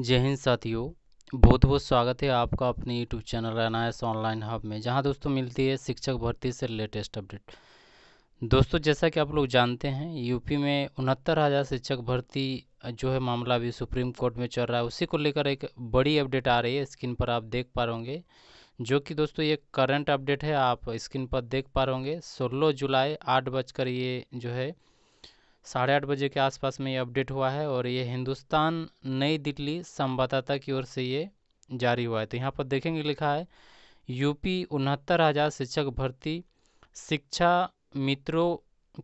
जय हिंद साथियों बहुत बहुत स्वागत है आपका अपने यूट्यूब चैनल रहना है ऑनलाइन हब में जहां दोस्तों मिलती है शिक्षक भर्ती से लेटेस्ट अपडेट दोस्तों जैसा कि आप लोग जानते हैं यूपी में उनहत्तर हज़ार शिक्षक भर्ती जो है मामला अभी सुप्रीम कोर्ट में चल रहा है उसी को लेकर एक बड़ी अपडेट आ रही है स्क्रीन पर आप देख पा रहे जो कि दोस्तों ये करंट अपडेट है आप स्क्रीन पर देख पा होंगे सोलह जुलाई आठ बजकर ये जो है साढ़े आठ बजे के आसपास में ये अपडेट हुआ है और ये हिंदुस्तान नई दिल्ली संवाददाता की ओर से ये जारी हुआ है तो यहाँ पर देखेंगे लिखा है यूपी उनहत्तर हज़ार शिक्षक भर्ती शिक्षा मित्रों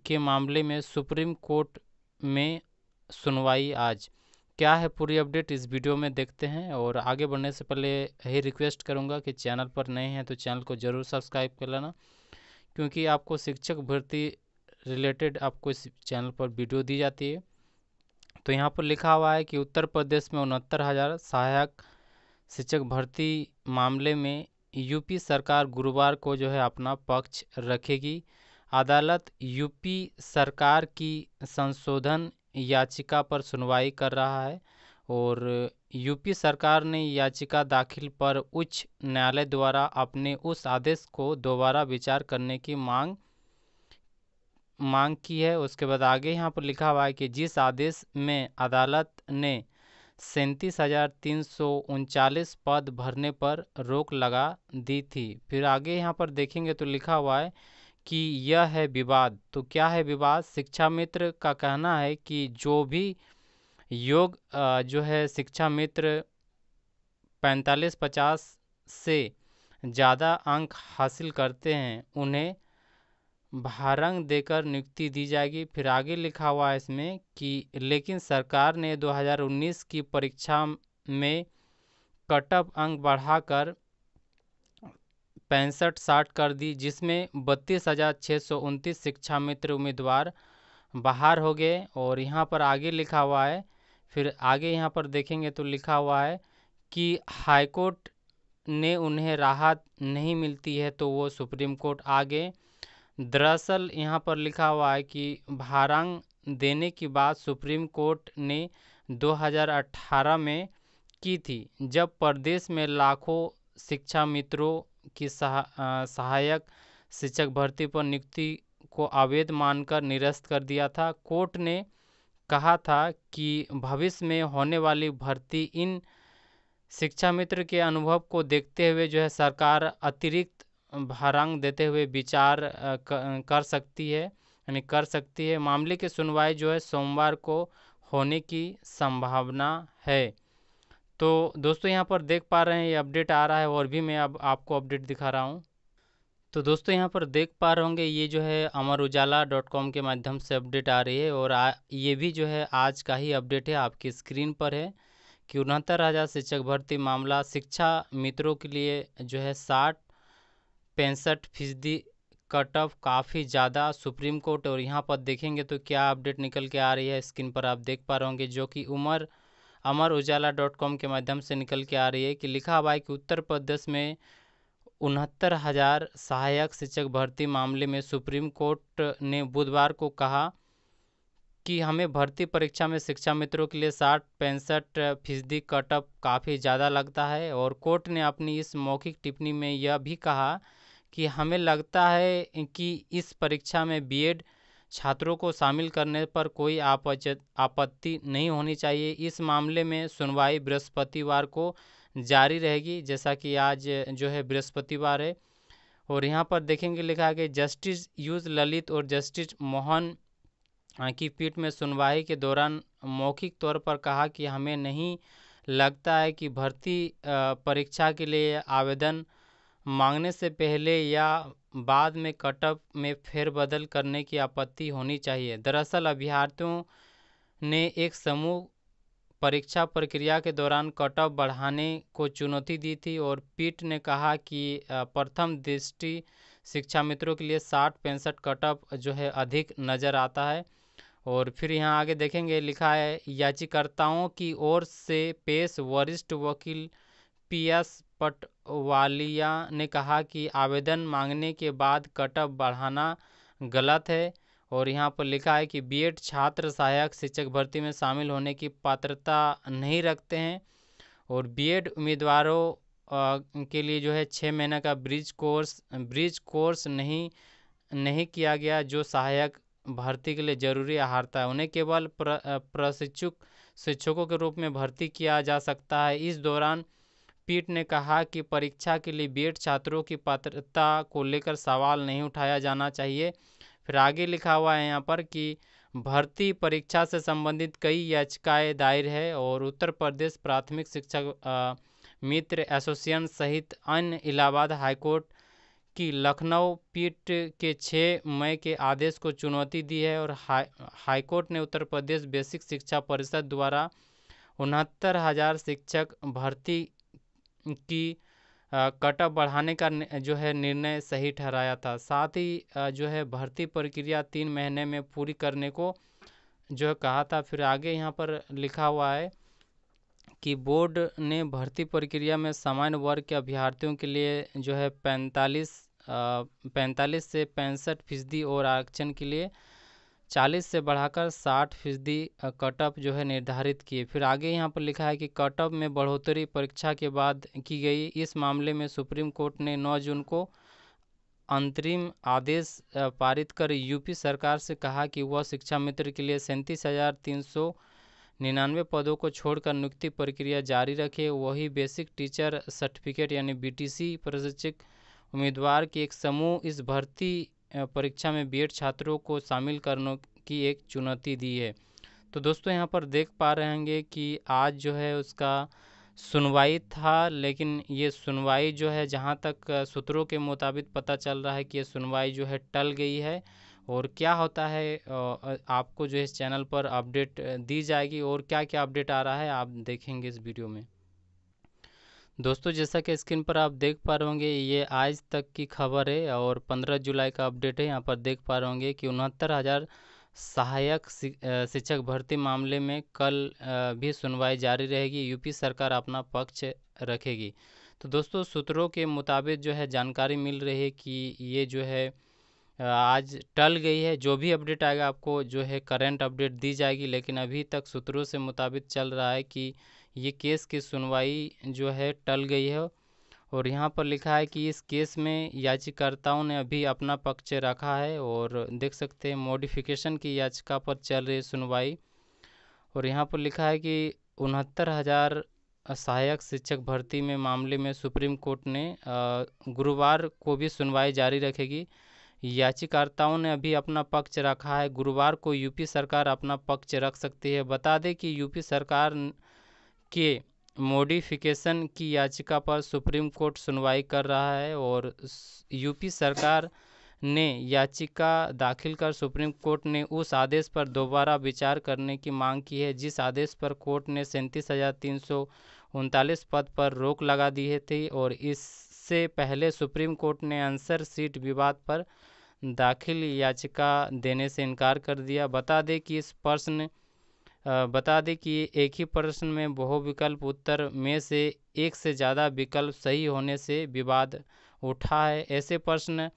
के मामले में सुप्रीम कोर्ट में सुनवाई आज क्या है पूरी अपडेट इस वीडियो में देखते हैं और आगे बढ़ने से पहले यही रिक्वेस्ट करूंगा कि चैनल पर नए हैं तो चैनल को ज़रूर सब्सक्राइब कर लेना क्योंकि आपको शिक्षक भर्ती रिलेटेड आपको इस चैनल पर वीडियो दी जाती है तो यहाँ पर लिखा हुआ है कि उत्तर प्रदेश में उनहत्तर हज़ार सहायक शिक्षक भर्ती मामले में यूपी सरकार गुरुवार को जो है अपना पक्ष रखेगी अदालत यूपी सरकार की संशोधन याचिका पर सुनवाई कर रहा है और यूपी सरकार ने याचिका दाखिल पर उच्च न्यायालय द्वारा अपने उस आदेश को दोबारा विचार करने की मांग मांग की है उसके बाद आगे यहाँ पर लिखा हुआ है कि जिस आदेश में अदालत ने सैंतीस हज़ार तीन सौ उनचालीस पद भरने पर रोक लगा दी थी फिर आगे यहाँ पर देखेंगे तो लिखा हुआ है कि यह है विवाद तो क्या है विवाद शिक्षा मित्र का कहना है कि जो भी योग जो है शिक्षा मित्र पैंतालीस पचास से ज़्यादा अंक हासिल करते हैं उन्हें भारंग देकर नियुक्ति दी जाएगी फिर आगे लिखा हुआ है इसमें कि लेकिन सरकार ने 2019 की परीक्षा में कटअप अंक बढ़ाकर पैंसठ साठ कर दी जिसमें बत्तीस हज़ार छः सौ उनतीस शिक्षा मित्र उम्मीदवार बाहर हो गए और यहाँ पर आगे लिखा हुआ है फिर आगे यहाँ पर देखेंगे तो लिखा हुआ है कि हाईकोर्ट ने उन्हें राहत नहीं मिलती है तो वो सुप्रीम कोर्ट आगे दरअसल यहाँ पर लिखा हुआ है कि भारंग देने की बात सुप्रीम कोर्ट ने 2018 में की थी जब प्रदेश में लाखों शिक्षा मित्रों की सहा, सहायक शिक्षक भर्ती पर नियुक्ति को अवैध मानकर निरस्त कर दिया था कोर्ट ने कहा था कि भविष्य में होने वाली भर्ती इन शिक्षा मित्र के अनुभव को देखते हुए जो है सरकार अतिरिक्त भारंग देते हुए विचार कर सकती है यानी कर सकती है मामले की सुनवाई जो है सोमवार को होने की संभावना है तो दोस्तों यहाँ पर देख पा रहे हैं ये अपडेट आ रहा है और भी मैं अब आपको अपडेट दिखा रहा हूँ तो दोस्तों यहाँ पर देख पा रहे होंगे ये जो है अमर उजाला डॉट कॉम के माध्यम से अपडेट आ रही है और आ, ये भी जो है आज का ही अपडेट है आपकी स्क्रीन पर है कि उनहत्तर हज़ार शिक्षक भर्ती मामला शिक्षा मित्रों के लिए जो है साठ पैंसठ फीसदी कट ऑफ काफ़ी ज़्यादा सुप्रीम कोर्ट और यहाँ पर देखेंगे तो क्या अपडेट निकल के आ रही है स्क्रीन पर आप देख पा रहे होंगे जो कि उमर अमर उजाला डॉट कॉम के माध्यम से निकल के आ रही है कि लिखा हुआ है कि उत्तर प्रदेश में उनहत्तर हज़ार सहायक शिक्षक भर्ती मामले में सुप्रीम कोर्ट ने बुधवार को कहा कि हमें भर्ती परीक्षा में शिक्षा मित्रों के लिए साठ पैंसठ फीसदी कटअप काफ़ी ज़्यादा लगता है और कोर्ट ने अपनी इस मौखिक टिप्पणी में यह भी कहा कि हमें लगता है कि इस परीक्षा में बीएड छात्रों को शामिल करने पर कोई आपत्ति नहीं होनी चाहिए इस मामले में सुनवाई बृहस्पतिवार को जारी रहेगी जैसा कि आज जो है बृहस्पतिवार है और यहाँ पर देखेंगे लिखा है कि जस्टिस यूज ललित और जस्टिस मोहन की पीठ में सुनवाई के दौरान मौखिक तौर पर कहा कि हमें नहीं लगता है कि भर्ती परीक्षा के लिए आवेदन मांगने से पहले या बाद में कटअप में फेरबदल करने की आपत्ति होनी चाहिए दरअसल अभ्यर्थियों ने एक समूह परीक्षा प्रक्रिया के दौरान कटअप बढ़ाने को चुनौती दी थी और पीठ ने कहा कि प्रथम दृष्टि शिक्षा मित्रों के लिए साठ पैंसठ कटअप जो है अधिक नज़र आता है और फिर यहाँ आगे देखेंगे लिखा है याचिकाकर्ताओं की ओर से पेश वरिष्ठ वकील पी एस पट वालिया ने कहा कि आवेदन मांगने के बाद कटअप बढ़ाना गलत है और यहाँ पर लिखा है कि बीएड छात्र सहायक शिक्षक भर्ती में शामिल होने की पात्रता नहीं रखते हैं और बीएड उम्मीदवारों के लिए जो है छः महीने का ब्रिज कोर्स ब्रिज कोर्स नहीं नहीं किया गया जो सहायक भर्ती के लिए जरूरी आहारता है उन्हें केवल प्र, प्रशिक्षुक शिक्षकों के रूप में भर्ती किया जा सकता है इस दौरान पीठ ने कहा कि परीक्षा के लिए बीएड छात्रों की पात्रता को लेकर सवाल नहीं उठाया जाना चाहिए फिर आगे लिखा हुआ है यहाँ पर कि भर्ती परीक्षा से संबंधित कई याचिकाएं दायर है और उत्तर प्रदेश प्राथमिक शिक्षक मित्र एसोसिएशन सहित अन्य इलाहाबाद हाईकोर्ट की लखनऊ पीठ के छः मई के आदेश को चुनौती दी है और हाई हाईकोर्ट ने उत्तर प्रदेश बेसिक शिक्षा परिषद द्वारा उनहत्तर हज़ार शिक्षक भर्ती की कटअप बढ़ाने का जो है निर्णय सही ठहराया था साथ ही जो है भर्ती प्रक्रिया तीन महीने में पूरी करने को जो है कहा था फिर आगे यहाँ पर लिखा हुआ है कि बोर्ड ने भर्ती प्रक्रिया में सामान्य वर्ग के अभ्यर्थियों के लिए जो है पैंतालीस पैंतालीस से पैंसठ फीसदी और आरक्षण के लिए चालीस से बढ़ाकर साठ फीसदी कट ऑफ जो है निर्धारित किए फिर आगे यहाँ पर लिखा है कि कट ऑफ में बढ़ोतरी परीक्षा के बाद की गई इस मामले में सुप्रीम कोर्ट ने नौ जून को अंतरिम आदेश पारित कर यूपी सरकार से कहा कि वह शिक्षा मित्र के लिए सैंतीस हज़ार तीन सौ निन्यानवे पदों को छोड़कर नियुक्ति प्रक्रिया जारी रखे वही बेसिक टीचर सर्टिफिकेट यानी बीटीसी प्रशिक्षक उम्मीदवार के एक समूह इस भर्ती परीक्षा में बीएड छात्रों को शामिल करने की एक चुनौती दी है तो दोस्तों यहाँ पर देख पा रहे होंगे कि आज जो है उसका सुनवाई था लेकिन ये सुनवाई जो है जहाँ तक सूत्रों के मुताबिक पता चल रहा है कि ये सुनवाई जो है टल गई है और क्या होता है आपको जो इस चैनल पर अपडेट दी जाएगी और क्या क्या अपडेट आ रहा है आप देखेंगे इस वीडियो में दोस्तों जैसा कि स्क्रीन पर आप देख पा रहे होंगे ये आज तक की खबर है और 15 जुलाई का अपडेट है यहाँ पर देख पा रहे होंगे कि उनहत्तर हज़ार सहायक शिक्षक भर्ती मामले में कल भी सुनवाई जारी रहेगी यूपी सरकार अपना पक्ष रखेगी तो दोस्तों सूत्रों के मुताबिक जो है जानकारी मिल रही है कि ये जो है आज टल गई है जो भी अपडेट आएगा आपको जो है करंट अपडेट दी जाएगी लेकिन अभी तक सूत्रों से मुताबिक चल रहा है कि ये केस की सुनवाई जो है टल गई है और यहाँ पर लिखा है कि इस केस में याचिकाकर्ताओं ने अभी अपना पक्ष रखा है और देख सकते हैं मॉडिफिकेशन की याचिका पर चल रही सुनवाई और यहाँ पर लिखा है कि उनहत्तर हज़ार सहायक शिक्षक भर्ती में मामले में सुप्रीम कोर्ट ने गुरुवार को भी सुनवाई जारी रखेगी याचिकाकर्ताओं ने अभी अपना पक्ष रखा है गुरुवार को यूपी सरकार अपना पक्ष रख सकती है बता दें कि यूपी सरकार के मॉडिफिकेशन की याचिका पर सुप्रीम कोर्ट सुनवाई कर रहा है और यूपी सरकार ने याचिका दाखिल कर सुप्रीम कोर्ट ने उस आदेश पर दोबारा विचार करने की मांग की है जिस आदेश पर कोर्ट ने सैंतीस हज़ार तीन सौ उनतालीस पद पर रोक लगा दी है थी और इससे पहले सुप्रीम कोर्ट ने आंसर सीट विवाद पर दाखिल याचिका देने से इनकार कर दिया बता दें कि इस प्रश्न बता दें कि एक ही प्रश्न में बहुविकल्प उत्तर में से एक से ज़्यादा विकल्प सही होने से विवाद उठा है ऐसे प्रश्न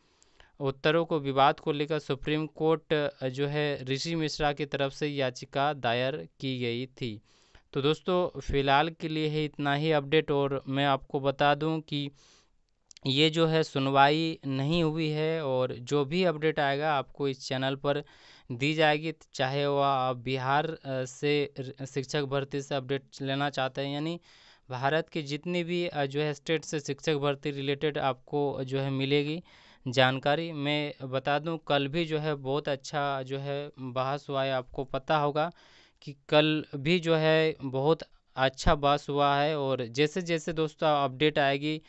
उत्तरों को विवाद को लेकर सुप्रीम कोर्ट जो है ऋषि मिश्रा की तरफ से याचिका दायर की गई थी तो दोस्तों फ़िलहाल के लिए है इतना ही अपडेट और मैं आपको बता दूं कि ये जो है सुनवाई नहीं हुई है और जो भी अपडेट आएगा आपको इस चैनल पर दी जाएगी तो चाहे वह बिहार से शिक्षक भर्ती से अपडेट लेना चाहते हैं यानी भारत के जितनी भी जो है स्टेट से शिक्षक भर्ती रिलेटेड आपको जो है मिलेगी जानकारी मैं बता दूं कल भी जो है बहुत अच्छा जो है बहस हुआ है आपको पता होगा कि कल भी जो है बहुत अच्छा बहस हुआ है और जैसे जैसे दोस्तों अपडेट आएगी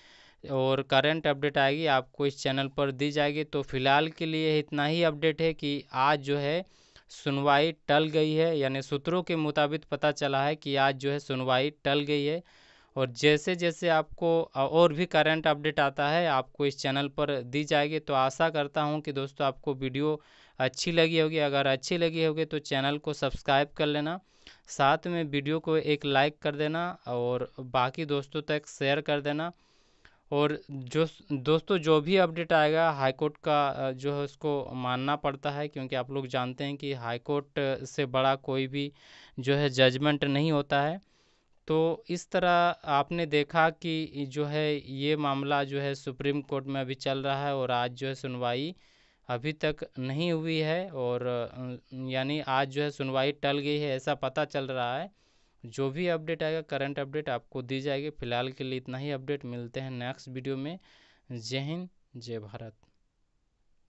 और करंट अपडेट आएगी आपको इस चैनल पर दी जाएगी तो फिलहाल के लिए इतना ही अपडेट है कि आज जो है सुनवाई टल गई है यानी सूत्रों के मुताबिक पता चला है कि आज जो है सुनवाई टल गई है और जैसे जैसे आपको और भी करंट अपडेट आता है आपको इस चैनल पर दी जाएगी तो आशा करता हूं कि दोस्तों आपको वीडियो अच्छी लगी होगी अगर अच्छी लगी होगी तो चैनल को सब्सक्राइब कर लेना साथ में वीडियो को एक लाइक कर देना और बाकी दोस्तों तक शेयर कर देना और जो दोस्तों जो भी अपडेट आएगा हाई कोर्ट का जो है उसको मानना पड़ता है क्योंकि आप लोग जानते हैं कि हाई कोर्ट से बड़ा कोई भी जो है जजमेंट नहीं होता है तो इस तरह आपने देखा कि जो है ये मामला जो है सुप्रीम कोर्ट में अभी चल रहा है और आज जो है सुनवाई अभी तक नहीं हुई है और यानी आज जो है सुनवाई टल गई है ऐसा पता चल रहा है जो भी अपडेट आएगा करंट अपडेट आपको दी जाएगी फिलहाल के लिए इतना ही अपडेट मिलते हैं नेक्स्ट वीडियो में जय हिंद जय भारत